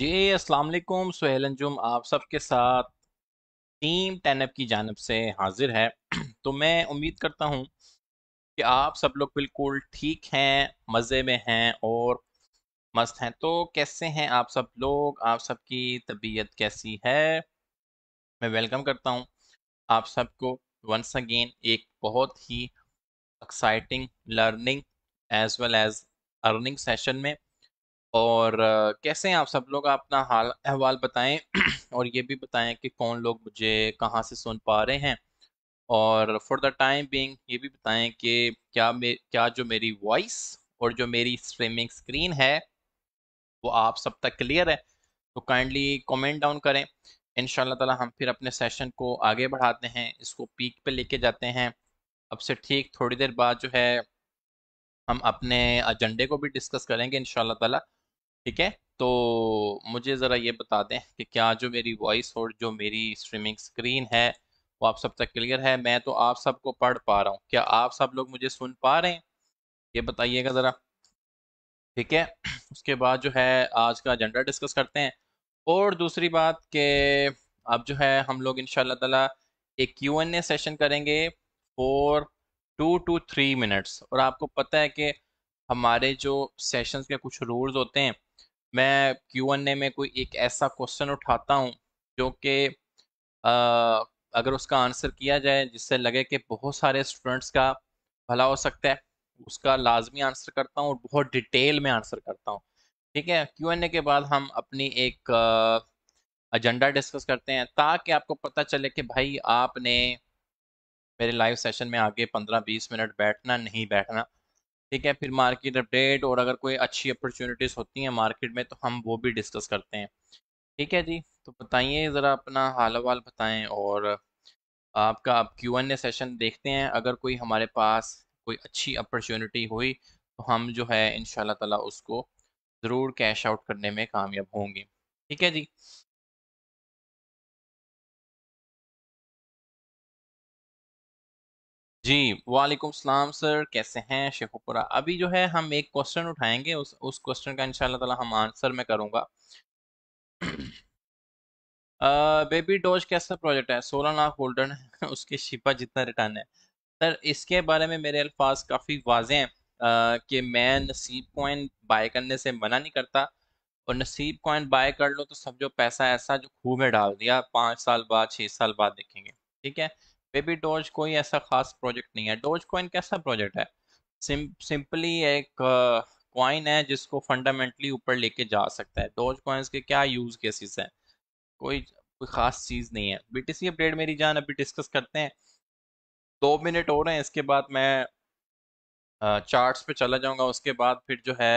जी अस्सलाम वालेकुम सुहेल अंजुम आप सबके साथ टीम टेनअप की जानब से हाजिर है तो मैं उम्मीद करता हूँ कि आप सब लोग बिल्कुल ठीक हैं मज़े में हैं और मस्त हैं तो कैसे हैं आप सब लोग आप सबकी तबीयत कैसी है मैं वेलकम करता हूँ आप सबको वंस अगेन एक बहुत ही exciting learning as well as earning session में और कैसे हैं आप सब लोग अपना हाल अहवाल बताएं और ये भी बताएं कि कौन लोग मुझे कहाँ से सुन पा रहे हैं और फॉर द टाइम बीइंग ये भी बताएं कि क्या मे क्या जो मेरी वॉइस और जो मेरी स्ट्रीमिंग स्क्रीन है वो आप सब तक क्लियर है तो काइंडली कमेंट डाउन करें इन ताला हम फिर अपने सेशन को आगे बढ़ाते हैं इसको पीक पे लेके जाते हैं अब से ठीक थोड़ी देर बाद जो है हम अपने एजेंडे को भी डिस्कस करेंगे इन ताला ठीक है तो मुझे ज़रा ये बता दें कि क्या जो मेरी वॉइस और जो मेरी स्ट्रीमिंग स्क्रीन है वो आप सब तक क्लियर है मैं तो आप सबको पढ़ पा रहा हूँ क्या आप सब लोग मुझे सुन पा रहे हैं ये बताइएगा ज़रा ठीक है उसके बाद जो है आज का एजेंडा डिस्कस करते हैं और दूसरी बात के अब जो है हम लोग इन शाह एक यू एन ए सेशन करेंगे for two to three minutes और आपको पता है कि हमारे जो सेशंस के कुछ रूल्स होते हैं मैं क्यू एन ए में कोई एक ऐसा क्वेश्चन उठाता हूँ जो कि अगर उसका आंसर किया जाए जिससे लगे कि बहुत सारे स्टूडेंट्स का भला हो सकता है उसका लाजमी आंसर करता हूँ और बहुत डिटेल में आंसर करता हूँ ठीक है क्यू एन ए के बाद हम अपनी एक एजेंडा डिस्कस करते हैं ताकि आपको पता चले कि भाई आपने मेरे लाइव सेशन में आगे पंद्रह बीस मिनट बैठना नहीं बैठना ठीक है फिर मार्केट अपडेट और अगर कोई अच्छी अपॉर्चुनिटीज़ होती हैं मार्केट में तो हम वो भी डिस्कस करते हैं ठीक है जी तो बताइए ज़रा अपना हाल हवाल बताएँ और आपका आप क्यू एन ए सेशन देखते हैं अगर कोई हमारे पास कोई अच्छी अपॉर्चुनिटी हुई तो हम जो है इन ताला उसको ज़रूर कैश आउट करने में कामयाब होंगे ठीक है जी जी वालेकुम सलाम सर कैसे हैं शेखपुरा अभी जो है हम एक क्वेश्चन उठाएंगे उस उस क्वेश्चन का इंशाल्लाह ताला हम आंसर में करूंगा बेबी डोज कैसा प्रोजेक्ट है सोलह लाख होल्डर उसके शिपा जितना रिटर्न है सर इसके बारे में मेरे अल्फाज काफ़ी वाजे हैं कि मैं नसीब कोइन बाय करने से मना नहीं करता और नसीब कोइन बाय कर लो तो समझो पैसा ऐसा जो खूह में डाल दिया पाँच साल बाद छः साल बाद देखेंगे ठीक है बेबी डोज कोई ऐसा खास प्रोजेक्ट नहीं है डोज कॉइन कैसा प्रोजेक्ट है सिंपली एक कॉइन uh, है जिसको फंडामेंटली ऊपर लेके जा सकता है डोज कॉइन्स के क्या यूज केसेस हैं कोई कोई खास चीज़ नहीं है बीटीसी अपडेट मेरी जान अभी डिस्कस करते हैं दो मिनट हो रहे हैं इसके बाद मैं चार्ट्स uh, पे चला जाऊंगा उसके बाद फिर जो है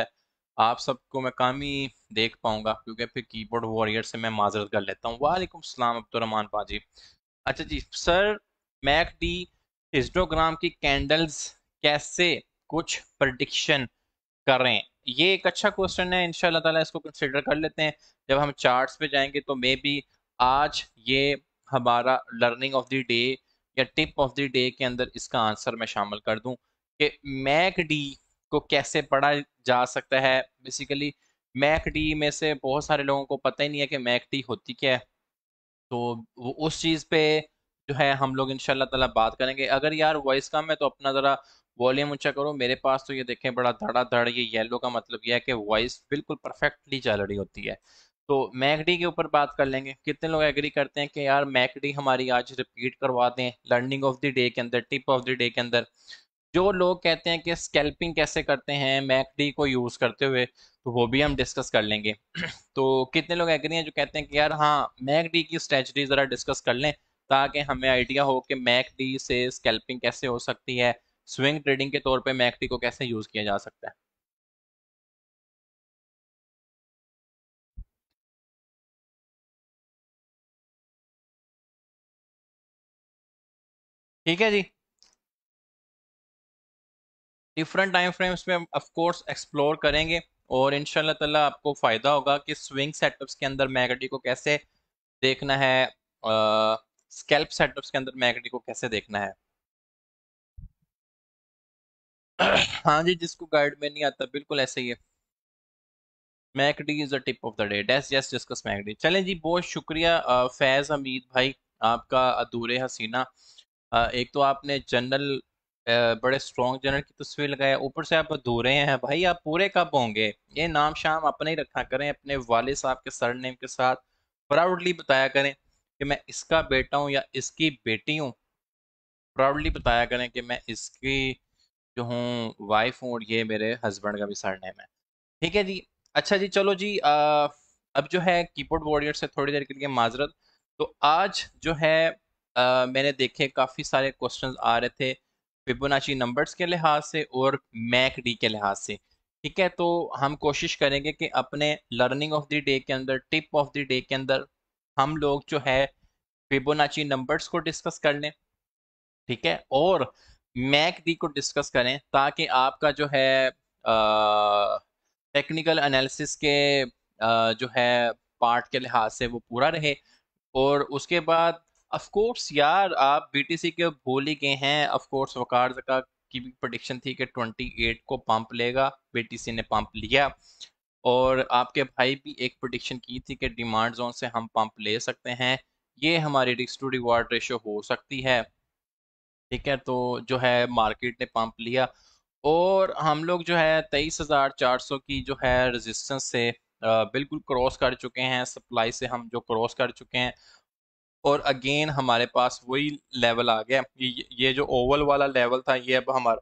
आप सबको मैं काम ही देख पाऊंगा क्योंकि फिर कीबोर्ड वॉरियर से मैं माजरत कर लेता हूँ वालेकुम सलाम अब्दुलरमान पाजी अच्छा जी सर मैक डी हिस्टोग्राम की कैंडल्स कैसे कुछ प्रडिक्शन करें ये एक अच्छा क्वेश्चन है इनशाला तला इसको कंसिडर कर लेते हैं जब हम चार्ट्स पे जाएंगे तो मे बी आज ये हमारा लर्निंग ऑफ द डे या टिप ऑफ द डे के अंदर इसका आंसर मैं शामिल कर दूं कि मैक डी को कैसे पढ़ा जा सकता है बेसिकली मैक डी में से बहुत सारे लोगों को पता ही नहीं है कि मैक डी होती क्या है तो वो उस चीज़ पे जो है हम लोग इनशाला तला बात करेंगे अगर यार वॉइस कम है तो अपना ज़रा वॉल्यूम ऊंचा करो मेरे पास तो ये देखें बड़ा धड़ा धड़ ये येलो का मतलब यह है कि वॉइस बिल्कुल परफेक्टली चल रही होती है तो मैकडी के ऊपर बात कर लेंगे कितने लोग एग्री करते हैं कि यार मैकडी हमारी आज रिपीट करवा दें लर्निंग ऑफ द डे के अंदर टिप ऑफ द डे के अंदर जो लोग कहते हैं कि स्कैल्पिंग कैसे करते हैं मैकडी को यूज़ करते हुए तो वो भी हम डिस्कस कर लेंगे तो कितने लोग एग्री हैं जो कहते हैं कि यार हाँ मैकडी की स्ट्रेटी ज़रा डिस्कस कर लें ताकि हमें आइडिया हो कि मैक डी से स्कैल्पिंग कैसे हो सकती है स्विंग ट्रेडिंग के तौर पे मैक डी को कैसे यूज़ किया जा सकता है ठीक है जी डिफरेंट टाइम फ्रेम्स में ऑफ कोर्स एक्सप्लोर करेंगे और इनशाला ताला आपको फ़ायदा होगा कि स्विंग सेटअप्स के अंदर मैगडी को कैसे देखना है स्केल्प सेटअप्स के अंदर मैग्नेटिक को कैसे देखना है हाँ जी जिसको गाइड में नहीं आता बिल्कुल ऐसे ही है MACD is the tip of the day डेस यस डिस्कस मैकडी चले जी बहुत शुक्रिया फैज़ हमीद भाई आपका अधूरे हसीना एक तो आपने जनरल बड़े स्ट्रॉन्ग जनरल की तस्वीर लगाया ऊपर से आप अधूरे हैं भाई आप पूरे कब होंगे ये नाम शाम अपने ही रखा करें अपने वाले साहब के सर नेम के साथ प्राउडली बताया करें कि मैं इसका बेटा हूँ या इसकी बेटी हूँ प्राउडली बताया करें कि मैं इसकी जो हूँ वाइफ हूँ और ये मेरे हस्बैंड का भी सरनेम है ठीक है जी अच्छा जी चलो जी आ, अब जो है कीबोर्ड वॉरियर से थोड़ी देर के लिए माजरत तो आज जो है आ, मैंने देखे काफ़ी सारे क्वेश्चन आ रहे थे फिबोनाची नंबर्स के लिहाज से और मैक डी के लिहाज से ठीक है तो हम कोशिश करेंगे कि अपने लर्निंग ऑफ द डे के अंदर टिप ऑफ द डे के अंदर हम लोग जो है फिबोनाची नंबर्स को डिस्कस कर लें ठीक है और मैक डी को डिस्कस करें ताकि आपका जो है टेक्निकल एनालिसिस के आ, जो है पार्ट के लिहाज से वो पूरा रहे और उसके बाद ऑफ कोर्स यार आप बीटीसी के भूल ही गए हैं ऑफ कोर्स वकार जका की भी प्रोडिक्शन थी कि 28 को पंप लेगा बीटीसी ने पंप लिया और आपके भाई भी एक प्रोडिक्शन की थी कि डिमांड जोन से हम पंप ले सकते हैं ये हमारी रिक्स टू रिवार्ड रेशो हो सकती है ठीक है तो जो है मार्केट ने पंप लिया और हम लोग जो है तेईस हज़ार चार सौ की जो है रेजिस्टेंस से बिल्कुल क्रॉस कर चुके हैं सप्लाई से हम जो क्रॉस कर चुके हैं और अगेन हमारे पास वही लेवल आ गया ये जो ओवल वाला लेवल था ये अब हमारा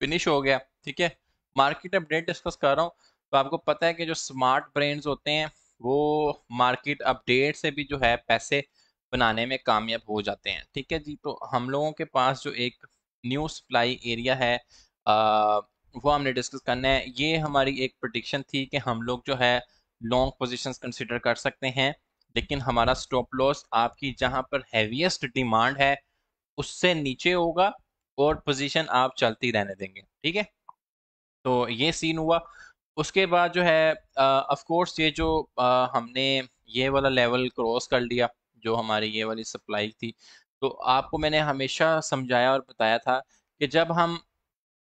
फिनिश हो गया ठीक है मार्केट अपडेट डिस्कस कर रहा हूँ तो आपको पता है कि जो स्मार्ट ब्रेंड्स होते हैं वो मार्केट अपडेट से भी जो है पैसे बनाने में कामयाब हो जाते हैं ठीक है जी तो हम लोगों के पास जो एक न्यू सप्लाई एरिया है आ, वो हमने डिस्कस करना है ये हमारी एक प्रडिक्शन थी कि हम लोग जो है लॉन्ग पोजीशंस कंसिडर कर सकते हैं लेकिन हमारा स्टॉप लॉस आपकी जहां पर हैवीएस्ट डिमांड है उससे नीचे होगा और पोजीशन आप चलती रहने देंगे ठीक है तो ये सीन हुआ उसके बाद जो है ऑफ कोर्स ये जो आ, हमने ये वाला लेवल क्रॉस कर लिया जो हमारी ये वाली सप्लाई थी तो आपको मैंने हमेशा समझाया और बताया था कि जब हम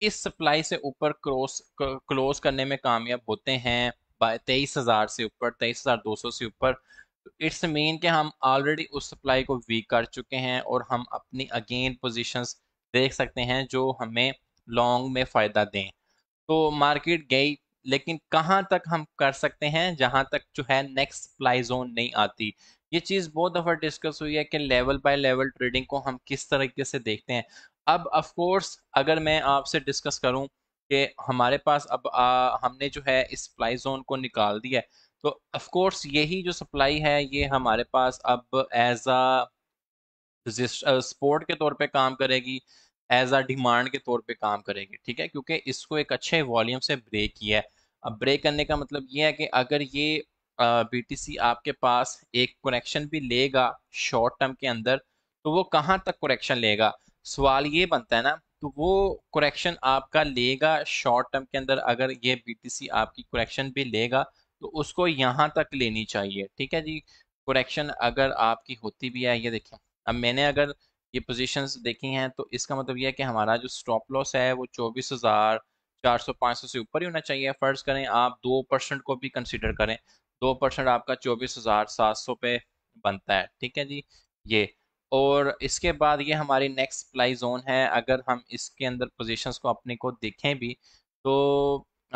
इस सप्लाई से ऊपर क्रॉस क्लोज करने में कामयाब होते हैं तेईस हज़ार से ऊपर तेईस हज़ार दो सौ से ऊपर तो इट्स मीन कि हम ऑलरेडी उस सप्लाई को वीक कर चुके हैं और हम अपनी अगेन पोजीशंस देख सकते हैं जो हमें लॉन्ग में फ़ायदा दें तो मार्केट गई लेकिन कहाँ तक हम कर सकते हैं जहाँ तक जो है नेक्स्ट सप्लाई जोन नहीं आती ये चीज़ बहुत दफ़ा डिस्कस हुई है कि लेवल बाय लेवल ट्रेडिंग को हम किस तरीके से देखते हैं अब ऑफ कोर्स अगर मैं आपसे डिस्कस करूं कि हमारे पास अब आ, हमने जो है इस सप्लाई जोन को निकाल दिया है तो ऑफ कोर्स यही जो सप्लाई है ये हमारे पास अब एज अ सपोर्ट के तौर पे काम करेगी एज अ डिमांड के तौर पे काम करेंगे ठीक है क्योंकि इसको एक अच्छे वॉल्यूम से ब्रेक किया है अब ब्रेक करने का मतलब ये है कि अगर ये बी आपके पास एक करेक्शन भी लेगा शॉर्ट टर्म के अंदर तो वो कहाँ तक कुरेक्शन लेगा सवाल ये बनता है ना तो वो कुरेक्शन आपका लेगा शॉर्ट टर्म के अंदर अगर ये बी आपकी कुरेक्शन भी लेगा तो उसको यहाँ तक लेनी चाहिए ठीक है जी कुरेक्शन अगर आपकी होती भी है ये देखिए अब मैंने अगर ये पोजीशंस देखी हैं तो इसका मतलब ये है कि हमारा जो स्टॉप लॉस है वो चौबीस हज़ार चार सौ पाँच सौ से ऊपर ही होना चाहिए फ़र्ज करें आप दो परसेंट को भी कंसिडर करें दो परसेंट आपका चौबीस हज़ार सात सौ पे बनता है ठीक है जी ये और इसके बाद ये हमारी नेक्स्ट प्लाई जोन है अगर हम इसके अंदर पोजीशंस को अपने को देखें भी तो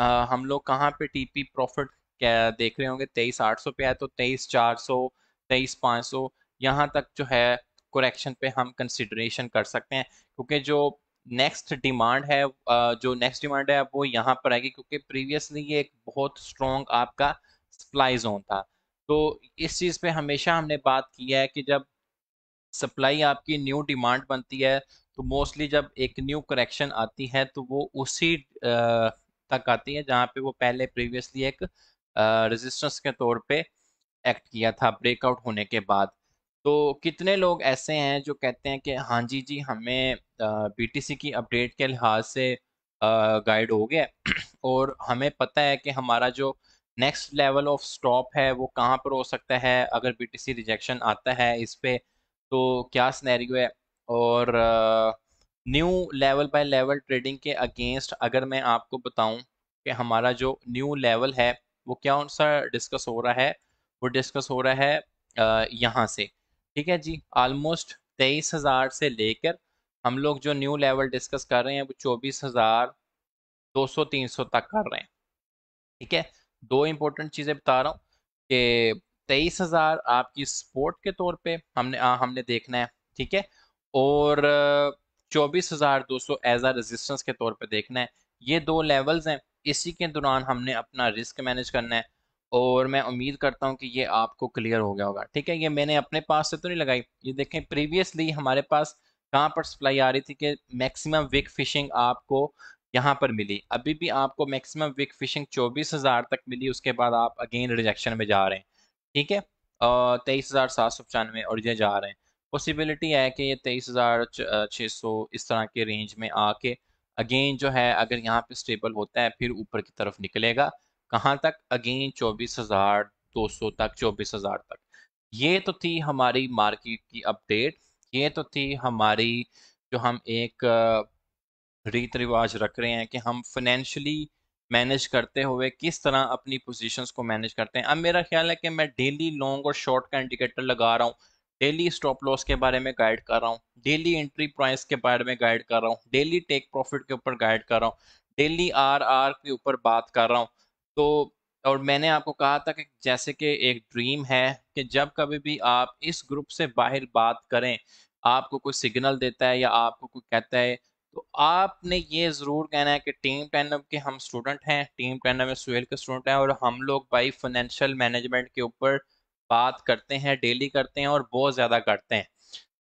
आ, हम लोग कहाँ पे पी प्रॉफिट क्या देख रहे होंगे तेईस आठ सौ पे है तो तेईस चार सौ तेईस पाँच सौ यहाँ तक जो है करेक्शन पे हम कंसिडरेशन कर सकते हैं क्योंकि जो नेक्स्ट डिमांड है जो नेक्स्ट डिमांड है वो यहाँ पर आएगी क्योंकि प्रीवियसली ये एक बहुत स्ट्रॉन्ग आपका सप्लाई जोन था तो इस चीज़ पे हमेशा हमने बात की है कि जब सप्लाई आपकी न्यू डिमांड बनती है तो मोस्टली जब एक न्यू करेक्शन आती है तो वो उसी तक आती है जहाँ पे वो पहले प्रीवियसली एक रेजिस्टेंस के तौर पे एक्ट किया था ब्रेकआउट होने के बाद तो कितने लोग ऐसे हैं जो कहते हैं कि हाँ जी जी हमें बीटीसी की अपडेट के लिहाज से गाइड हो गया और हमें पता है कि हमारा जो नेक्स्ट लेवल ऑफ स्टॉप है वो कहाँ पर हो सकता है अगर बीटीसी रिजेक्शन आता है इस पर तो क्या स्नैरियो है और new level by level trading के अगेंस्ट अगर मैं आपको बताऊं कि हमारा जो न्यू लेवल है वो क्या सा डिस्कस हो रहा है वो डिस्कस हो रहा है यहाँ से ठीक है जी ऑलमोस्ट तेईस हज़ार से लेकर हम लोग जो न्यू लेवल डिस्कस कर रहे हैं वो चौबीस हज़ार दो सौ तीन सौ तक कर रहे हैं ठीक है दो इंपॉर्टेंट चीज़ें बता रहा हूँ कि तेईस हज़ार आपकी सपोर्ट के तौर पे हमने आ, हमने देखना है ठीक है और चौबीस हज़ार दो सौ एज आ रेजिस्टेंस के तौर पे देखना है ये दो लेवल्स हैं इसी के दौरान हमने अपना रिस्क मैनेज करना है और मैं उम्मीद करता हूँ कि ये आपको क्लियर हो गया होगा ठीक है ये मैंने अपने पास से तो नहीं लगाई ये देखें प्रीवियसली हमारे पास कहाँ पर सप्लाई आ रही थी कि मैक्सिमम विक फिशिंग आपको यहाँ पर मिली अभी भी आपको मैक्सिमम विक फिशिंग चौबीस हज़ार तक मिली उसके बाद आप अगेन रिजेक्शन में जा रहे हैं ठीक है तेईस हज़ार सात सौ पचानवे और ये जा रहे हैं पॉसिबिलिटी है कि ये तेईस हज़ार छः सौ इस तरह के रेंज में आके अगेन जो है अगर यहाँ पे स्टेबल होता है फिर ऊपर की तरफ निकलेगा कहाँ तक अगेन चौबीस हजार दो सौ तक चौबीस हजार तक ये तो थी हमारी मार्केट की अपडेट ये तो थी हमारी जो हम एक रीत रिवाज रख रहे हैं कि हम फाइनेंशियली मैनेज करते हुए किस तरह अपनी पोजीशंस को मैनेज करते हैं अब मेरा ख्याल है कि मैं डेली लॉन्ग और शॉर्ट का इंडिकेटर लगा रहा हूँ डेली स्टॉप लॉस के बारे में गाइड कर रहा हूँ डेली एंट्री प्राइस के बारे में गाइड कर रहा हूँ डेली टेक प्रॉफिट के ऊपर गाइड कर रहा हूँ डेली आर आर के ऊपर बात कर रहा हूँ तो और मैंने आपको कहा था कि जैसे कि एक ड्रीम है कि जब कभी भी आप इस ग्रुप से बाहर बात करें आपको कोई सिग्नल देता है या आपको कोई कहता है तो आपने ये ज़रूर कहना है कि टीम टैनम के हम स्टूडेंट हैं टीम में सुहेल के स्टूडेंट हैं और हम लोग भाई फाइनेंशियल मैनेजमेंट के ऊपर बात करते हैं डेली करते हैं और बहुत ज़्यादा करते हैं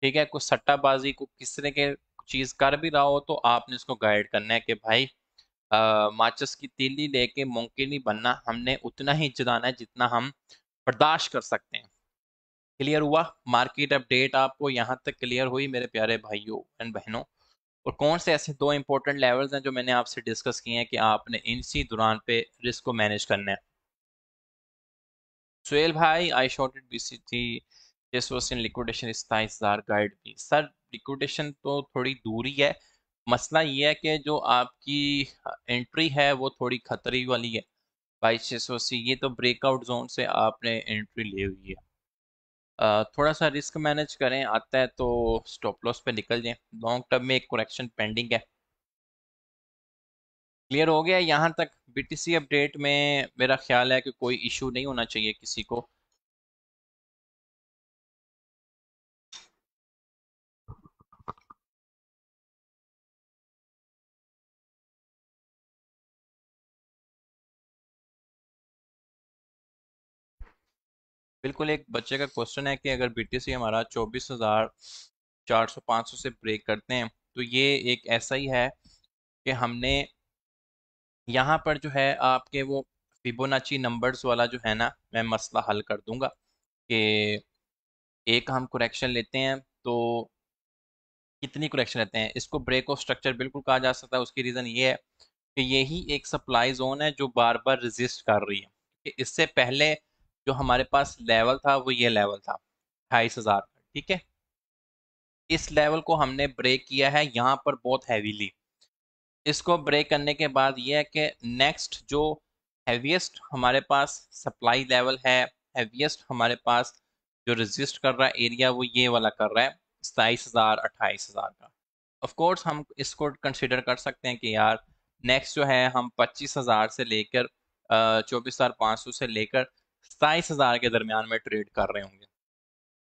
ठीक है कुछ सट्टाबाजी को किस तरह के चीज़ कर भी रहा हो तो आपने इसको गाइड करना है कि भाई माचिस की तीली लेके मुमकिन बनना हमने उतना ही जताना है जितना हम बर्दाश्त कर सकते हैं क्लियर हुआ मार्केट अपडेट आपको यहाँ तक क्लियर हुई मेरे प्यारे भाइयों एंड बहनों और कौन से ऐसे दो इंपॉर्टेंट लेवल्स हैं जो मैंने आपसे डिस्कस किए हैं कि आपने इसी दौरान पे रिस्क को मैनेज करना है सुहेल भाई आई शॉर्टेड बी सी थी जिस वॉज इन लिक्विडेशन इस गाइड भी सर लिक्विडेशन तो थोड़ी दूरी है मसला ये है कि जो आपकी एंट्री है वो थोड़ी खतरे वाली है बाईस छः सौ अस्सी ये तो ब्रेकआउट जोन से आपने एंट्री ली हुई है थोड़ा सा रिस्क मैनेज करें आता है तो स्टॉप लॉस पे निकल जाएं लॉन्ग टर्म में एक करेक्शन पेंडिंग है क्लियर हो गया यहाँ तक बीटीसी अपडेट में मेरा ख्याल है कि कोई इशू नहीं होना चाहिए किसी को बिल्कुल एक बच्चे का क्वेश्चन है कि अगर बीटीसी हमारा चौबीस हज़ार चार सौ पाँच सौ से ब्रेक करते हैं तो ये एक ऐसा ही है कि हमने यहाँ पर जो है आपके वो फिबोनाची नंबर्स वाला जो है ना मैं मसला हल कर दूंगा कि एक हम करेक्शन लेते हैं तो कितनी करेक्शन लेते हैं इसको ब्रेक ऑफ स्ट्रक्चर बिल्कुल कहा जा सकता है उसकी रीज़न ये है कि यही एक सप्लाई जोन है जो बार बार रजिस्ट कर रही है कि इससे पहले जो हमारे पास लेवल था वो ये लेवल था अट्ठाईस हज़ार का ठीक है इस लेवल को हमने ब्रेक किया है यहाँ पर बहुत हैवीली इसको ब्रेक करने के बाद ये है कि नेक्स्ट जो हैवीएस्ट हमारे पास सप्लाई लेवल है हैवीएस्ट हमारे पास जो रजिस्ट कर रहा है एरिया वो ये वाला कर रहा है सताईस हज़ार अट्ठाईस हज़ार का ऑफ कोर्स हम इसको कंसिडर कर सकते हैं कि यार नेक्स्ट जो है हम पच्चीस हज़ार से लेकर चौबीस हज़ार पाँच सौ से लेकर सताईस हज़ार के दरमियान में ट्रेड कर रहे होंगे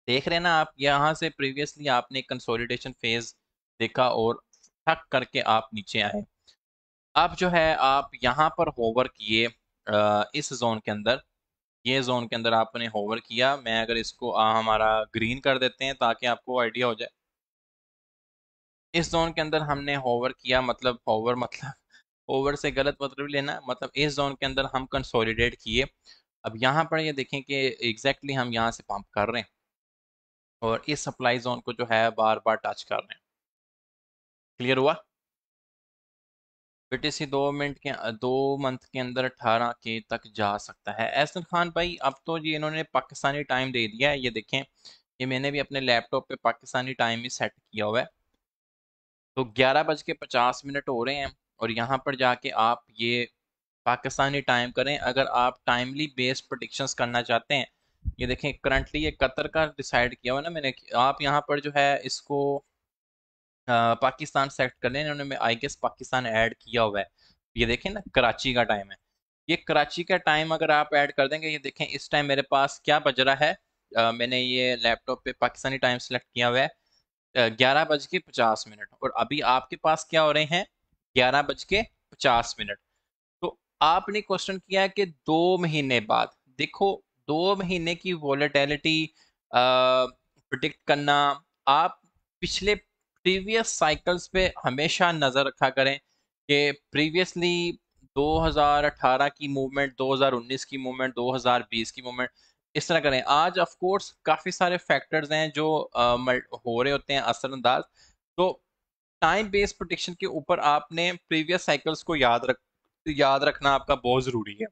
देख रहे हैं ना आप यहाँ से प्रीवियसली आपने कंसोलिडेशन फेज देखा और थक करके आप नीचे आए अब जो है आप यहाँ पर होवर किए इस जोन के अंदर ये जोन के अंदर आपने होवर किया मैं अगर इसको आ, हमारा ग्रीन कर देते हैं ताकि आपको आइडिया हो जाए इस जोन के अंदर हमने होवर किया मतलब होवर मतलब होवर से गलत मतलब लेना मतलब इस जोन के अंदर हम कंसोलिडेट किए अब यहाँ पर ये देखें कि एग्जैक्टली हम यहाँ से पंप कर रहे हैं और इस सप्लाई जोन को जो है बार बार टच कर रहे हैं क्लियर हुआ बीटीसी दो मिनट के दो मंथ के अंदर अठारह के तक जा सकता है एहसन खान भाई अब तो ये इन्होंने पाकिस्तानी टाइम दे दिया है ये देखें ये मैंने भी अपने लैपटॉप पे पाकिस्तानी टाइम ही सेट किया हुआ है तो ग्यारह बज के पचास मिनट हो रहे हैं और यहाँ पर जाके आप ये पाकिस्तानी टाइम करें अगर आप टाइमली बेस्ड प्रडिक्शंस करना चाहते हैं ये देखें करंटली ये कतर का डिसाइड किया हुआ ना मैंने आप यहाँ पर जो है इसको आ, पाकिस्तान सेलेक्ट कर लें इन्होंने आई गेस पाकिस्तान ऐड किया हुआ है ये देखें ना कराची का टाइम है ये कराची का टाइम अगर आप ऐड कर देंगे ये देखें इस टाइम मेरे पास क्या बज रहा है आ, मैंने ये लैपटॉप पे पाकिस्तानी टाइम सेलेक्ट किया हुआ है ग्यारह बज के पचास मिनट और अभी आपके पास क्या हो रहे हैं ग्यारह बज के पचास मिनट आपने क्वेश्चन किया कि दो महीने बाद देखो दो महीने की वॉलेटिलिटी प्रिडिक्ट करना आप पिछले प्रीवियस साइकिल्स पे हमेशा नज़र रखा करें कि प्रीवियसली 2018 की मूवमेंट 2019 की मूवमेंट 2020 की मूवमेंट इस तरह करें आज ऑफ कोर्स काफ़ी सारे फैक्टर्स हैं जो आ, हो रहे होते हैं असरअंदाज तो टाइम बेस्ड प्रोटेक्शन के ऊपर आपने प्रीवियस साइकिल्स को याद रख याद रखना आपका बहुत ज़रूरी है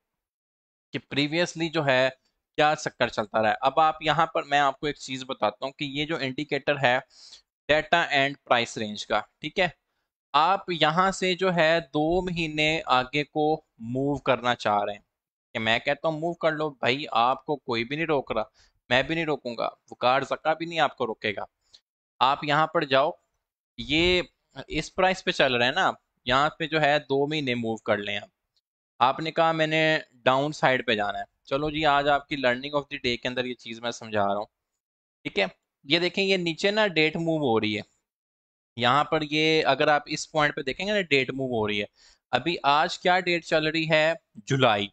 कि प्रीवियसली जो है क्या चक्कर चलता रहा है अब आप यहाँ पर मैं आपको एक चीज़ बताता हूँ कि ये जो इंडिकेटर है डेटा एंड प्राइस रेंज का ठीक है आप यहाँ से जो है दो महीने आगे को मूव करना चाह रहे हैं कि मैं कहता हूँ मूव कर लो भाई आपको कोई भी नहीं रोक रहा मैं भी नहीं रोकूंगा वकार जका भी नहीं आपको रोकेगा आप यहाँ पर जाओ ये इस प्राइस पे चल रहे हैं ना यहाँ पे जो है दो महीने मूव कर लें आप आपने कहा मैंने डाउन साइड पे जाना है चलो जी आज आपकी लर्निंग ऑफ द डे के अंदर ये चीज़ मैं समझा रहा हूँ ठीक है ये देखें ये नीचे ना डेट मूव हो रही है यहाँ पर ये अगर आप इस पॉइंट पे देखेंगे ना डेट मूव हो रही है अभी आज क्या डेट चल रही है जुलाई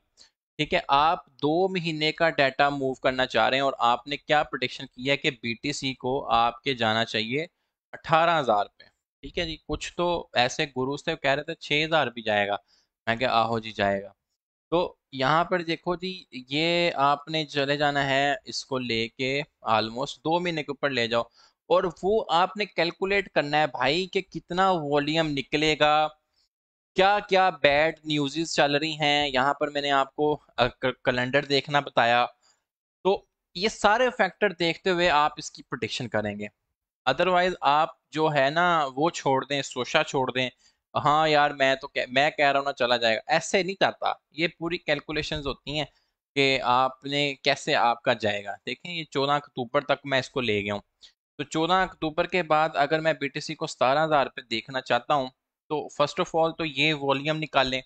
ठीक है आप दो महीने का डाटा मूव करना चाह रहे हैं और आपने क्या प्रोडिक्शन किया है कि बी को आपके जाना चाहिए अठारह हजार पे ठीक है जी कुछ तो ऐसे गुरुज थे कह रहे थे छः हज़ार भी जाएगा मैं क्या आहो जी जाएगा तो यहाँ पर देखो जी ये आपने चले जाना है इसको लेके ऑलमोस्ट दो महीने के ऊपर ले जाओ और वो आपने कैलकुलेट करना है भाई कि कितना वॉल्यूम निकलेगा क्या क्या बैड न्यूज़ चल रही हैं यहाँ पर मैंने आपको कैलेंडर देखना बताया तो ये सारे फैक्टर देखते हुए आप इसकी प्रोडिक्शन करेंगे अदरवाइज आप जो है ना वो छोड़ दें सोशा छोड़ दें हाँ यार मैं तो कह, मैं कह रहा हूँ ना चला जाएगा ऐसे नहीं चाहता ये पूरी कैलकुलेशन होती हैं कि आपने कैसे आपका जाएगा देखें ये चौदह अक्टूबर तक मैं इसको ले गया हूँ तो चौदह अक्टूबर के बाद अगर मैं सी को सतारह हज़ार पे देखना चाहता हूँ तो फर्स्ट ऑफ ऑल तो ये वॉल्यूम निकालें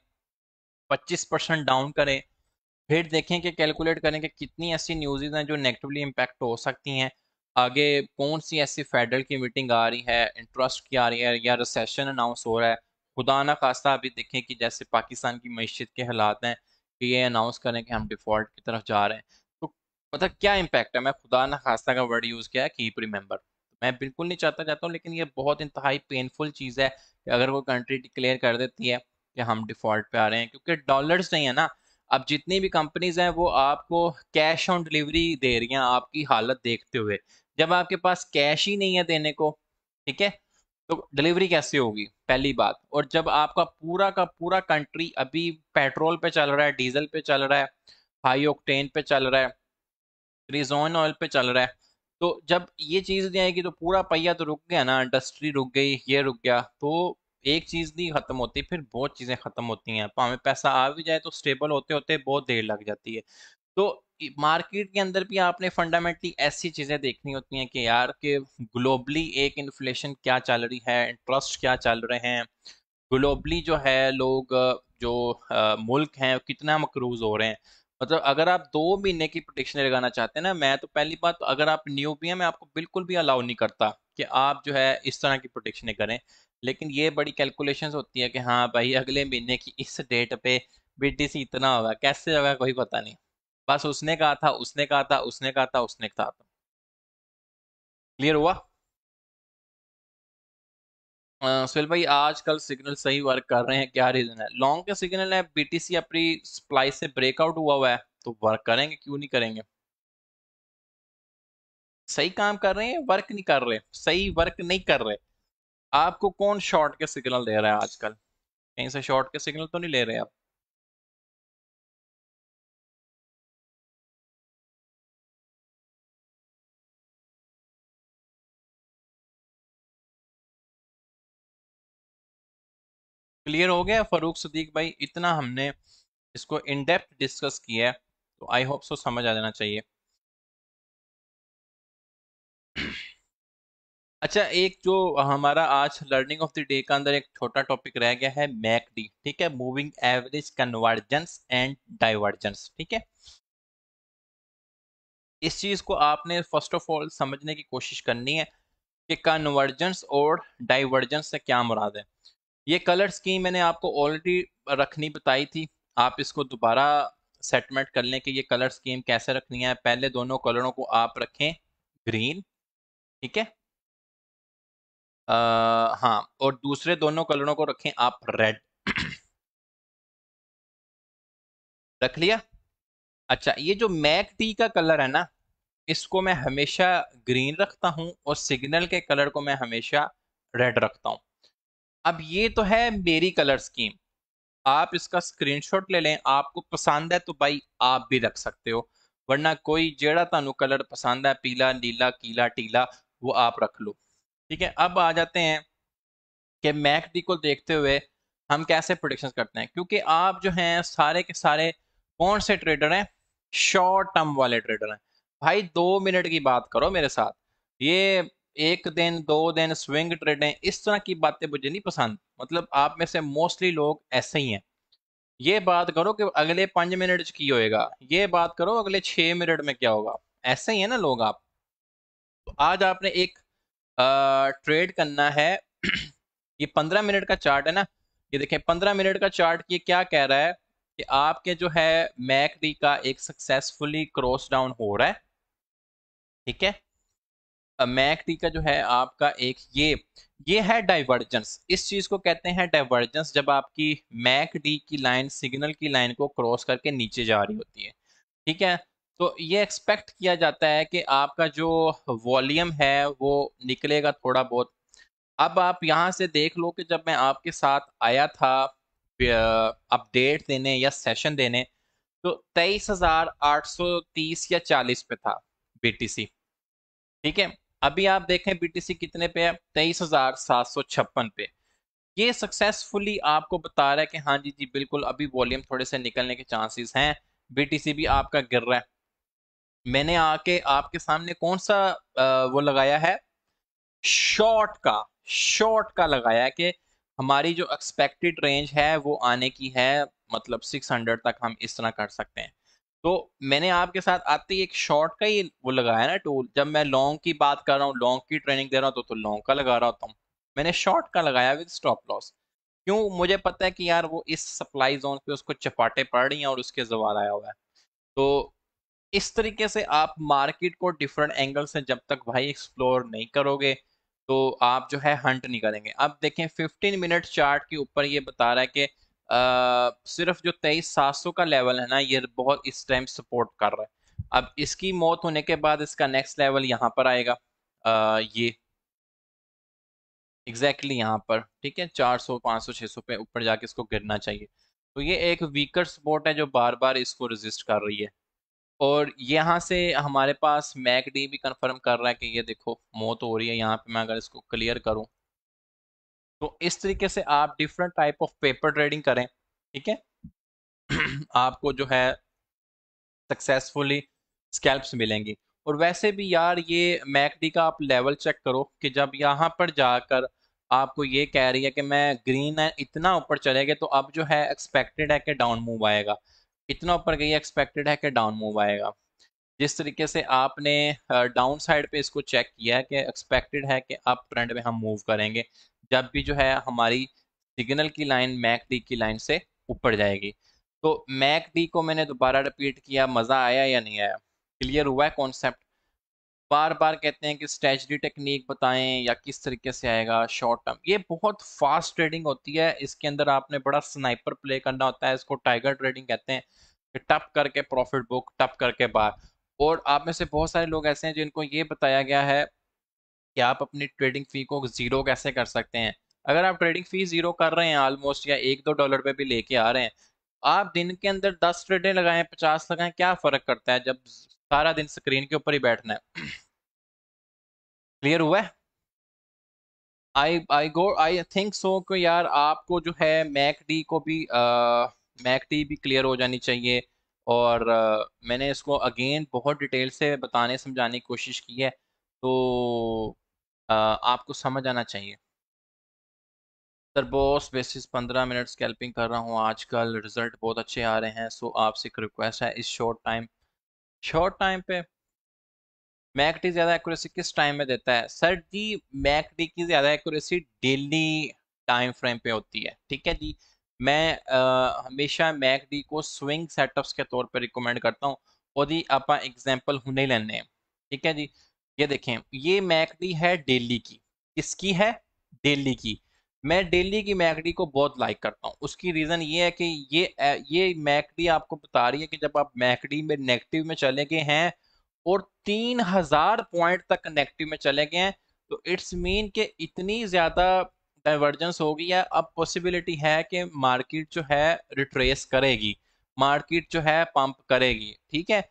पच्चीस परसेंट डाउन करें फिर देखें कि कैलकुलेट करें कि कितनी ऐसी न्यूज़ हैं जो नेगेटिवली इम्पैक्ट हो सकती हैं आगे कौन सी ऐसी फेडरल की मीटिंग आ रही है इंटरेस्ट की आ रही है या रिसेशन अनाउंस हो रहा है खुदा ना खास्ता अभी देखें कि जैसे पाकिस्तान की मीशत के हालात हैं कि ये अनाउंस करें कि हम डिफ़ॉल्ट की तरफ जा रहे हैं तो मतलब क्या इम्पैक्ट है मैं खुदा ना खास्ता का वर्ड यूज़ किया है कीप रिमेंबर मैं बिल्कुल नहीं चाहता चाहता हूँ लेकिन ये बहुत इंतहाई पेनफुल चीज़ है कि अगर वो कंट्री डिक्लेयर कर देती है कि हम डिफ़ॉल्ट पे आ रहे हैं क्योंकि डॉलर्स नहीं है ना अब जितनी भी कंपनीज हैं वो आपको कैश ऑन डिलीवरी दे रही हैं आपकी हालत देखते हुए जब आपके पास कैश ही नहीं है देने को ठीक है तो डिलीवरी कैसे होगी पहली बात और जब आपका पूरा का पूरा कंट्री अभी पेट्रोल पे चल रहा है डीजल पे चल रहा है हाई ऑक्टेन पे चल रहा है रिजोन ऑयल पे चल रहा है तो जब ये चीज़ नहीं आएगी तो पूरा पहिया तो रुक गया ना इंडस्ट्री रुक गई ये रुक गया तो एक चीज़ नहीं ख़त्म होती फिर बहुत चीज़ें ख़त्म होती हैं हमें पैसा आ भी जाए तो स्टेबल होते होते बहुत देर लग जाती है तो मार्केट के अंदर भी आपने फंडामेंटली ऐसी चीज़ें देखनी होती हैं कि यार कि ग्लोबली एक इन्फ्लेशन क्या चल रही है इंटरेस्ट क्या चल रहे हैं ग्लोबली जो है लोग जो आ, मुल्क हैं कितना मकरूज हो रहे हैं मतलब अगर आप दो महीने की प्रोटेक्शन लगाना चाहते हैं ना मैं तो पहली बात तो अगर आप न्यू भी हैं मैं आपको बिल्कुल भी अलाउ नहीं करता कि आप जो है इस तरह की प्रोटेक्शन करें लेकिन ये बड़ी कैलकुलेशंस होती है कि हाँ भाई अगले महीने की इस डेट पे बी इतना होगा कैसे होगा कोई पता नहीं बस उसने कहा था उसने कहा था उसने कहा था उसने कहा था क्लियर हुआ सुल भाई आजकल सिग्नल सही वर्क कर रहे हैं क्या रीजन है लॉन्ग के सिग्नल है बीटीसी अपनी सप्लाई से ब्रेकआउट हुआ हुआ है तो वर्क करेंगे क्यों नहीं करेंगे सही काम कर रहे हैं वर्क नहीं कर रहे सही वर्क नहीं कर रहे आपको कौन शॉर्ट के सिग्नल दे रहा है आजकल कहीं से शॉर्ट के सिग्नल तो नहीं ले रहे आप क्लियर हो गया फरूक सदीक भाई इतना हमने इसको इन डेप्थ डिस्कस किया है तो आई होप सो समझ आ जाना चाहिए अच्छा एक जो हमारा आज लर्निंग ऑफ द डे का अंदर एक छोटा टॉपिक रह गया है मैकडी ठीक है moving average convergence and divergence ठीक है इस चीज को आपने फर्स्ट ऑफ ऑल समझने की कोशिश करनी है कि कन्वर्जेंस और डाइवर्जेंस से क्या मुराद है ये कलर स्कीम मैंने आपको ऑलरेडी रखनी बताई थी आप इसको दोबारा सेटमेंट कर लें कि ये कलर स्कीम कैसे रखनी है पहले दोनों कलरों को आप रखें ग्रीन ठीक है आ, हाँ और दूसरे दोनों कलरों को रखें आप रेड रख लिया अच्छा ये जो मैक टी का कलर है ना इसको मैं हमेशा ग्रीन रखता हूँ और सिग्नल के कलर को मैं हमेशा रेड रखता हूँ अब ये तो है मेरी कलर स्कीम आप इसका स्क्रीनशॉट ले लें आपको पसंद है तो भाई आप भी रख सकते हो वरना कोई जेड़ा तुम कलर पसंद है पीला नीला कीला टीला वो आप रख लो ठीक है अब आ जाते हैं कि मैकडी को देखते हुए हम कैसे प्रोडिक्शन करते हैं क्योंकि आप जो हैं सारे के सारे कौन से ट्रेडर हैं शॉर्ट टर्म वाले ट्रेडर हैं भाई दो मिनट की बात करो मेरे साथ ये एक दिन दो दिन स्विंग ट्रेडें इस तरह की बातें मुझे नहीं पसंद मतलब आप में से मोस्टली लोग ऐसे ही हैं ये बात करो कि अगले पाँच मिनट की होएगा ये बात करो अगले छः मिनट में क्या होगा ऐसे ही है ना लोग आप तो आज आपने एक आ, ट्रेड करना है ये पंद्रह मिनट का चार्ट है ना ये देखें पंद्रह मिनट का चार्ट ये क्या कह रहा है कि आपके जो है मैकडी का एक सक्सेसफुली क्रॉस डाउन हो रहा है ठीक है मैक टी का जो है आपका एक ये ये है डाइवर्जेंस इस चीज को कहते हैं डाइवर्जेंस जब आपकी मैक डी की लाइन सिग्नल की लाइन को क्रॉस करके नीचे जा रही होती है ठीक है तो ये एक्सपेक्ट किया जाता है कि आपका जो वॉल्यूम है वो निकलेगा थोड़ा बहुत अब आप यहाँ से देख लो कि जब मैं आपके साथ आया था अपडेट देने या सेशन देने तो तेईस हजार आठ सौ तीस या चालीस पे था बी ठीक है अभी आप देखें बीटीसी कितने पे है तेईस हजार सात सौ छप्पन पे ये सक्सेसफुली आपको बता रहा है कि हाँ जी जी बिल्कुल अभी वॉल्यूम थोड़े से निकलने के चांसेस हैं बीटीसी भी आपका गिर रहा है मैंने आके आपके सामने कौन सा वो लगाया है शॉर्ट का शॉर्ट का लगाया है कि हमारी जो एक्सपेक्टेड रेंज है वो आने की है मतलब 600 तक हम इस तरह कर सकते हैं तो मैंने आपके साथ आते ही एक शॉर्ट का ही वो लगाया ना टूल जब मैं लॉन्ग की बात कर रहा हूँ लॉन्ग की ट्रेनिंग दे रहा हूँ तो, तो लॉन्ग का लगा रहा होता हूँ मैंने शॉर्ट का लगाया विद स्टॉप लॉस क्यों मुझे पता है कि यार वो इस सप्लाई जोन पे उसको चपाटे पड़ रही हैं और उसके जवाल आया हुआ है तो इस तरीके से आप मार्केट को डिफरेंट एंगल से जब तक भाई एक्सप्लोर नहीं करोगे तो आप जो है हंट नहीं करेंगे अब देखें 15 मिनट चार्ट के ऊपर ये बता रहा है कि आ, सिर्फ जो तेईस सात सौ का लेवल है ना ये बहुत इस टाइम सपोर्ट कर रहा है अब इसकी मौत होने के बाद इसका नेक्स्ट लेवल यहाँ पर आएगा आ, ये एग्जैक्टली exactly यहाँ पर ठीक है 400 500 600 पे ऊपर जाके इसको गिरना चाहिए तो ये एक वीकर सपोर्ट है जो बार बार इसको रजिस्ट कर रही है और यहाँ से हमारे पास मैकडी भी कंफर्म कर रहा है कि ये देखो मौत हो रही है यहाँ पे मैं अगर इसको क्लियर करूँ तो इस तरीके से आप different type of paper trading करें ठीक है आपको जो है सक्सेसफुली स्कैल्प्स मिलेंगी और वैसे भी यार ये मैकडी का आप लेवल चेक करो कि जब यहाँ पर जाकर आपको ये कह रही है कि मैं ग्रीन है इतना ऊपर चले गए तो अब जो है एक्सपेक्टेड है कि डाउन मूव आएगा इतना ऊपर गई एक्सपेक्टेड है कि डाउन मूव आएगा जिस तरीके से आपने डाउन साइड पे इसको चेक किया है कि एक्सपेक्टेड है कि अप ट्रेंड में हम मूव करेंगे जब भी जो है हमारी सिग्नल की लाइन मैक डी की लाइन से ऊपर जाएगी तो मैक डी को मैंने दोबारा रिपीट किया मज़ा आया या नहीं आया क्लियर हुआ है कॉन्सेप्ट बार बार कहते हैं कि स्ट्रेचडी टेक्निक बताएं या किस तरीके से आएगा शॉर्ट टर्म ये बहुत फास्ट ट्रेडिंग होती है इसके अंदर आपने बड़ा स्नाइपर प्ले करना होता है इसको टाइगर ट्रेडिंग कहते हैं कि टप करके प्रॉफिट बुक टप करके बाहर और आप में से बहुत सारे लोग ऐसे हैं जिनको ये बताया गया है कि आप अपनी ट्रेडिंग फ़ी को ज़ीरो कैसे कर सकते हैं अगर आप ट्रेडिंग फ़ी ज़ीरो कर रहे हैं ऑलमोस्ट या एक दो डॉलर पे भी लेके आ रहे हैं आप दिन के अंदर दस ट्रेडें लगाएं पचास लगाएं क्या फ़र्क करता है जब सारा दिन स्क्रीन के ऊपर ही बैठना है क्लियर हुआ आई आई गो आई थिंक सो कि यार आपको जो है मैक डी को भी मैक डी भी क्लियर हो जानी चाहिए और uh, मैंने इसको अगेन बहुत डिटेल से बताने समझाने की कोशिश की है तो आपको समझ आना चाहिए सर बॉस बेसिस पंद्रह मिनट स्कैल्पिंग कर रहा हूँ आजकल रिजल्ट बहुत अच्छे आ रहे हैं सो आपसे एक रिक्वेस्ट है इस शॉर्ट टाइम शॉर्ट टाइम पे मैकडी ज़्यादा एक्यूरेसी किस टाइम में देता है सर जी मैकडी की ज़्यादा एक्यूरेसी डेली टाइम फ्रेम पे होती है ठीक है जी मैं आ, हमेशा मैकडी को स्विंग सेटअप्स के तौर पर रिकमेंड करता हूँ ਉਹਦੀ आप एग्जाम्पल ਹੁਣੇ ਲੈਣੇ ਆ ਠੀਕ ਹੈ ਜੀ ये देखें ये मैकडी है डेली की किसकी है डेली की मैं डेली की मैकडी को बहुत लाइक करता हूँ उसकी रीज़न ये है कि ये ये मैकडी आपको बता रही है कि जब आप मैकडी में नेगेटिव में चले गए हैं और तीन हजार पॉइंट तक नेगेटिव में चले गए हैं तो इट्स मीन के इतनी ज़्यादा डाइवर्जेंस हो गई है अब पॉसिबिलिटी है कि मार्केट जो है रिट्रेस करेगी मार्केट जो है पंप करेगी ठीक है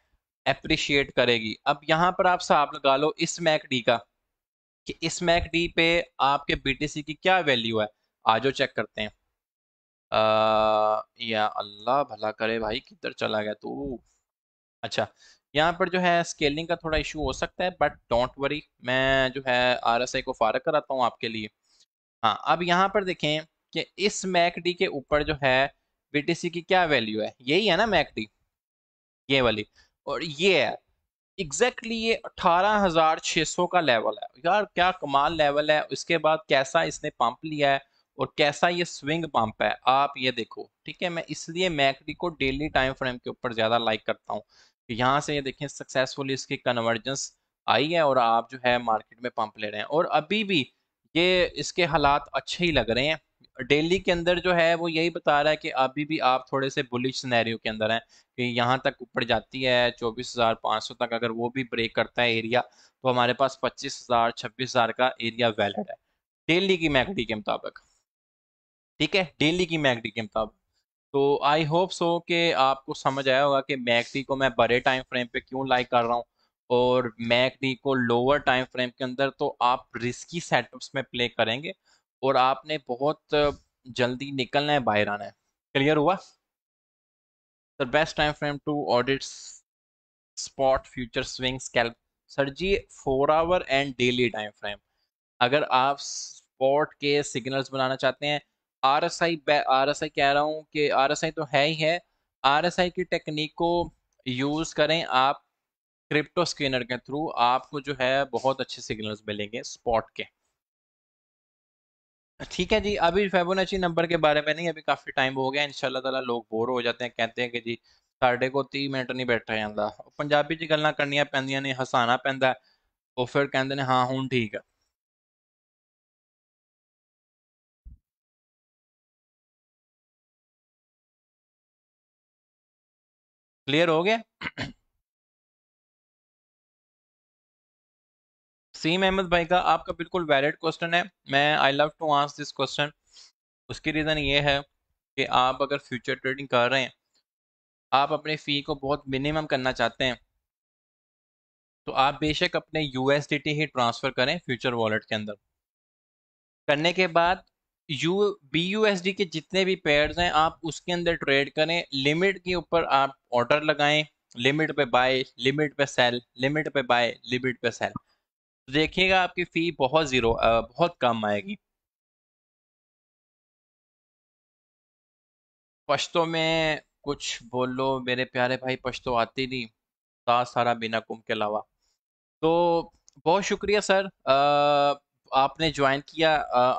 अप्रिशिएट करेगी अब यहाँ पर आप साहब लगा लो इस मैक डी का कि इस मैक डी पे आपके बीटीसी की क्या वैल्यू है आज चेक करते हैं आ, या अल्लाह भला करे भाई किधर चला गया तू अच्छा यहाँ पर जो है स्केलिंग का थोड़ा इशू हो सकता है बट डोंट वरी मैं जो है आई को फारक कराता हूँ आपके लिए हाँ अब यहाँ पर देखें कि इस मैक डी के ऊपर जो है बीटीसी की क्या वैल्यू है यही है ना मैक डी ये वाली और ये है एग्जैक्टली ये अठारह हजार छः सौ का लेवल है यार क्या कमाल लेवल है इसके बाद कैसा इसने पंप लिया है और कैसा ये स्विंग पंप है आप ये देखो ठीक है मैं इसलिए मैकडी को डेली टाइम फ्रेम के ऊपर ज़्यादा लाइक करता हूँ यहाँ से ये देखें सक्सेसफुली इसकी कन्वर्जेंस आई है और आप जो है मार्केट में पंप ले रहे हैं और अभी भी ये इसके हालात अच्छे ही लग रहे हैं डेली के अंदर जो है वो यही बता रहा है कि अभी भी आप थोड़े से बुलिश सिनेरियो के अंदर हैं कि यहाँ तक ऊपर जाती है चौबीस हज़ार सौ तक अगर वो भी ब्रेक करता है एरिया तो हमारे पास पच्चीस हज़ार छब्बीस हज़ार का एरिया वैलिड है डेली की मैगडी के मुताबिक ठीक है डेली की मैगडी के मुताबिक तो आई होप सो कि आपको समझ आया होगा कि मैगडी को मैं बड़े टाइम फ्रेम पे क्यों लाइक कर रहा हूँ और मैगडी को लोअर टाइम फ्रेम के अंदर तो आप रिस्की सेटअप्स में प्ले करेंगे और आपने बहुत जल्दी निकलना है बाहर आना है क्लियर हुआ sir best time frame to audit spot future swing scalp sir जी four hour and daily time frame अगर आप स्पॉट के सिग्नल्स बनाना चाहते हैं R S I R S I कह रहा हूँ कि आर एस आई तो है ही है आर एस आई की टेक्निक को यूज़ करें आप क्रिप्टो स्कैनर के थ्रू आपको जो है बहुत अच्छे सिग्नल्स मिलेंगे स्पॉट के ठीक है जी अभी फेबोनाची नंबर के बारे में नहीं अभी काफ़ी टाइम हो गया इंशाल्लाह ताला लोग बोर हो जाते हैं कहते हैं कि जी साढ़े को तीह मिनट नहीं बैठा जाता पंजाबी गल् करनिया पैदा ने हसाना पैदा वो तो फिर कहें हाँ हूँ ठीक है क्लियर हो गया सीम अहमद भाई का आपका बिल्कुल वैलिड क्वेश्चन है मैं I love to answer this question उसकी रीज़न ये है कि आप अगर फ्यूचर ट्रेडिंग कर रहे हैं आप अपने फ़ी को बहुत मिनिमम करना चाहते हैं तो आप बेशक अपने यू ही ट्रांसफ़र करें फ्यूचर वॉलेट के अंदर करने के बाद यू बी यू एस डी के जितने भी पेयर्स हैं आप उसके अंदर ट्रेड करें लिमिट के ऊपर आप ऑर्डर लगाएं लिमिट पे बाय लिमिट पे सेल लिमिट पे बाय लिमिट पे सेल तो देखिएगा आपकी फ़ी बहुत ज़ीरो बहुत कम आएगी पश्तो में कुछ बोलो मेरे प्यारे भाई पश्तो आती नहीं सा सारा बिना कुम के अलावा तो बहुत शुक्रिया सर आ, आपने ज्वाइन किया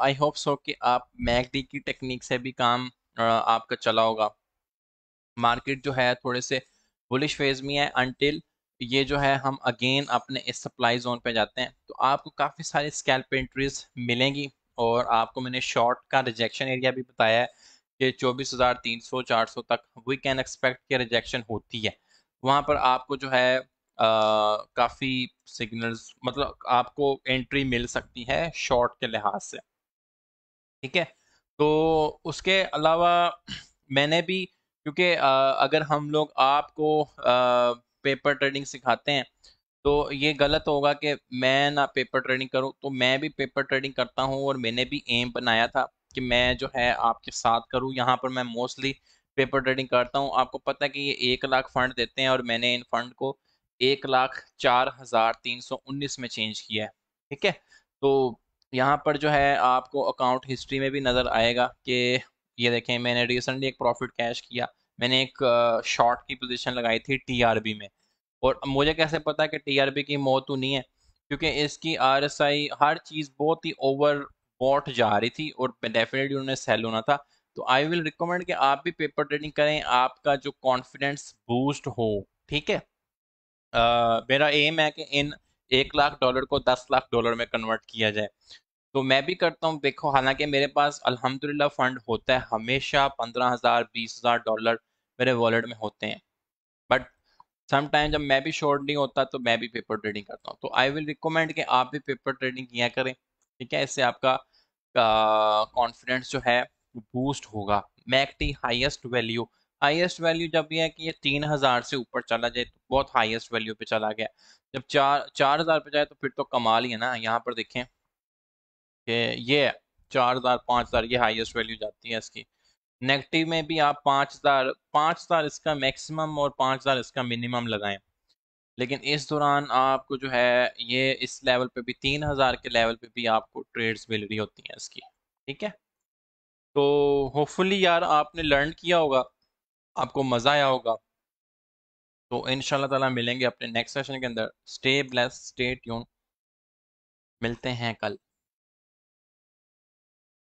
आई होप सो कि आप मैकडी की टेक्निक से भी काम आ, आपका चला होगा मार्केट जो है थोड़े से बुलिश फेज में है अनटिल ये जो है हम अगेन अपने इस सप्लाई जोन पे जाते हैं तो आपको काफ़ी सारी स्कैल्प एंट्रीज मिलेंगी और आपको मैंने शॉर्ट का रिजेक्शन एरिया भी बताया है कि 24,300 400 तक वी कैन एक्सपेक्ट के रिजेक्शन होती है वहाँ पर आपको जो है काफ़ी सिग्नल्स मतलब आपको एंट्री मिल सकती है शॉर्ट के लिहाज से ठीक है तो उसके अलावा मैंने भी क्योंकि अगर हम लोग आपको आ, पेपर ट्रेडिंग सिखाते हैं तो ये गलत होगा कि मैं ना पेपर ट्रेडिंग करूँ तो मैं भी पेपर ट्रेडिंग करता हूँ और मैंने भी एम बनाया था कि मैं जो है आपके साथ करूँ यहाँ पर मैं मोस्टली पेपर ट्रेडिंग करता हूँ आपको पता है कि ये एक लाख फंड देते हैं और मैंने इन फंड को एक लाख चार हज़ार तीन सौ उन्नीस में चेंज किया है ठीक है तो यहाँ पर जो है आपको अकाउंट हिस्ट्री में भी नज़र आएगा कि ये देखें मैंने रिसेंटली एक प्रॉफिट कैश किया मैंने एक शॉर्ट की पोजीशन लगाई थी टीआरबी में और मुझे कैसे पता कि टीआरबी की मौत तो नहीं है क्योंकि इसकी आरएसआई हर चीज़ बहुत ही ओवर बॉट जा रही थी और डेफिनेटली उन्होंने सेल होना था तो आई विल रिकमेंड कि आप भी पेपर ट्रेडिंग करें आपका जो कॉन्फिडेंस बूस्ट हो ठीक है मेरा एम है कि इन एक लाख डॉलर को दस लाख डॉलर में कन्वर्ट किया जाए तो मैं भी करता हूँ देखो हालांकि मेरे पास अल्हम्दुलिल्लाह फंड होता है हमेशा पंद्रह हज़ार बीस हज़ार डॉलर मेरे वॉलेट में होते हैं बट समटाइम जब मैं भी शॉर्ट नहीं होता तो मैं भी पेपर ट्रेडिंग करता हूँ तो आई विल रिकमेंड कि आप भी पेपर ट्रेडिंग किया करें ठीक है इससे आपका कॉन्फिडेंस जो है बूस्ट होगा MACD highest value highest value जब यह है कि ये तीन हज़ार से ऊपर चला जाए तो बहुत हाइएस्ट वैल्यू पे चला गया जब चार चार हज़ार पे जाए तो फिर तो कमाल ही है ना यहाँ पर देखें कि ये चार हज़ार पाँच हज़ार ये हाइएस्ट वैल्यू जाती है इसकी नेगेटिव में भी आप पाँच हज़ार पाँच हज़ार इसका मैक्सिमम और पाँच हज़ार इसका मिनिमम लगाएं लेकिन इस दौरान आपको जो है ये इस लेवल पे भी तीन हज़ार के लेवल पे भी आपको ट्रेड्स मिल रही होती हैं इसकी ठीक है तो होपफुली यार आपने लर्न किया होगा आपको मज़ा आया होगा तो इन ताला मिलेंगे अपने नेक्स्ट सेशन के अंदर स्टे ब्लेस स्टे ट्यून मिलते हैं कल